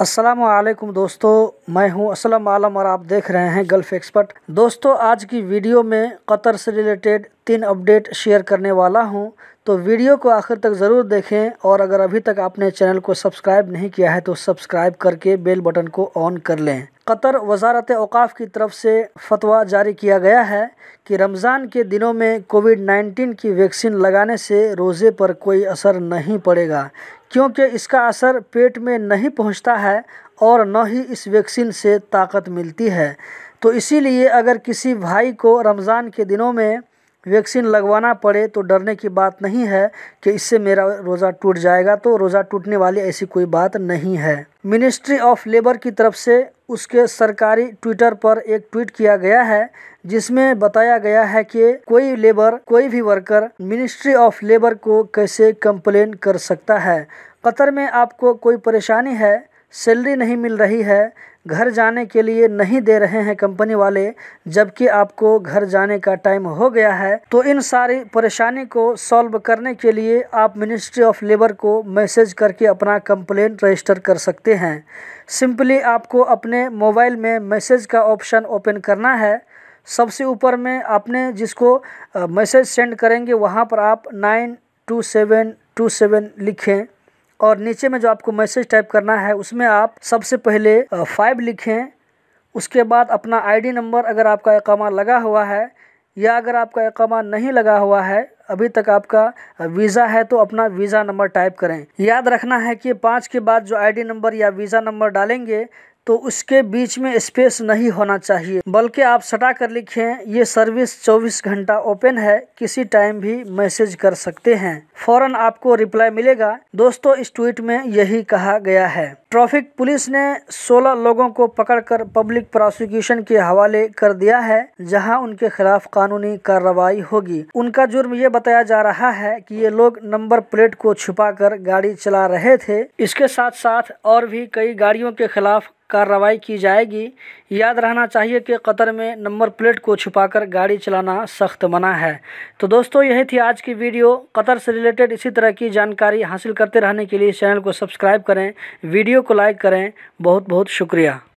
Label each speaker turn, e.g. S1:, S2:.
S1: असलम दोस्तों मैं हूं असलम आलम और आप देख रहे हैं गल्फ एक्सपर्ट दोस्तों आज की वीडियो में कतर से रिलेटेड तीन अपडेट शेयर करने वाला हूं तो वीडियो को आखिर तक ज़रूर देखें और अगर अभी तक आपने चैनल को सब्सक्राइब नहीं किया है तो सब्सक्राइब करके बेल बटन को ऑन कर लें कतर वजारत अवकाफ़ की तरफ से फतवा जारी किया गया है कि रमज़ान के दिनों में कोविड 19 की वैक्सीन लगाने से रोज़े पर कोई असर नहीं पड़ेगा क्योंकि इसका असर पेट में नहीं पहुंचता है और न ही इस वैक्सीन से ताकत मिलती है तो इसीलिए अगर किसी भाई को रमज़ान के दिनों में वैक्सीन लगवाना पड़े तो डरने की बात नहीं है कि इससे मेरा रोज़ा टूट जाएगा तो रोज़ा टूटने वाली ऐसी कोई बात नहीं है मिनिस्ट्री ऑफ लेबर की तरफ से उसके सरकारी ट्विटर पर एक ट्वीट किया गया है जिसमें बताया गया है कि कोई लेबर कोई भी वर्कर मिनिस्ट्री ऑफ लेबर को कैसे कंप्लेन कर सकता है कतर में आपको कोई परेशानी है सैलरी नहीं मिल रही है घर जाने के लिए नहीं दे रहे हैं कंपनी वाले जबकि आपको घर जाने का टाइम हो गया है तो इन सारी परेशानी को सॉल्व करने के लिए आप मिनिस्ट्री ऑफ लेबर को मैसेज करके अपना कंप्लेंट रजिस्टर कर सकते हैं सिंपली आपको अपने मोबाइल में मैसेज का ऑप्शन ओपन करना है सबसे ऊपर में आपने जिसको मैसेज सेंड करेंगे वहाँ पर आप nine two seven two seven लिखें और नीचे में जो आपको मैसेज टाइप करना है उसमें आप सबसे पहले फाइव लिखें उसके बाद अपना आईडी नंबर अगर आपका एकामा लगा हुआ है या अगर आपका एकामा नहीं लगा हुआ है अभी तक आपका वीज़ा है तो अपना वीज़ा नंबर टाइप करें याद रखना है कि पाँच के बाद जो आईडी नंबर या वीज़ा नंबर डालेंगे तो उसके बीच में स्पेस नहीं होना चाहिए बल्कि आप सटा कर लिखें ये सर्विस 24 घंटा ओपन है किसी टाइम भी मैसेज कर सकते हैं फौरन आपको रिप्लाई मिलेगा दोस्तों इस ट्वीट में यही कहा गया है ट्रैफिक पुलिस ने 16 लोगों को पकड़कर पब्लिक प्रोसिक्यूशन के हवाले कर दिया है जहां उनके खिलाफ कानूनी कार्रवाई होगी उनका जुर्म ये बताया जा रहा है कि ये लोग नंबर प्लेट को छुपाकर गाड़ी चला रहे थे इसके साथ साथ और भी कई गाड़ियों के खिलाफ कार्रवाई की जाएगी याद रहना चाहिए कि कतर में नंबर प्लेट को छुपाकर गाड़ी चलाना सख्त मना है तो दोस्तों यही थी आज की वीडियो कतर से रिलेटेड इसी तरह की जानकारी हासिल करते रहने के लिए चैनल को सब्सक्राइब करें वीडियो को लाइक करें बहुत बहुत शुक्रिया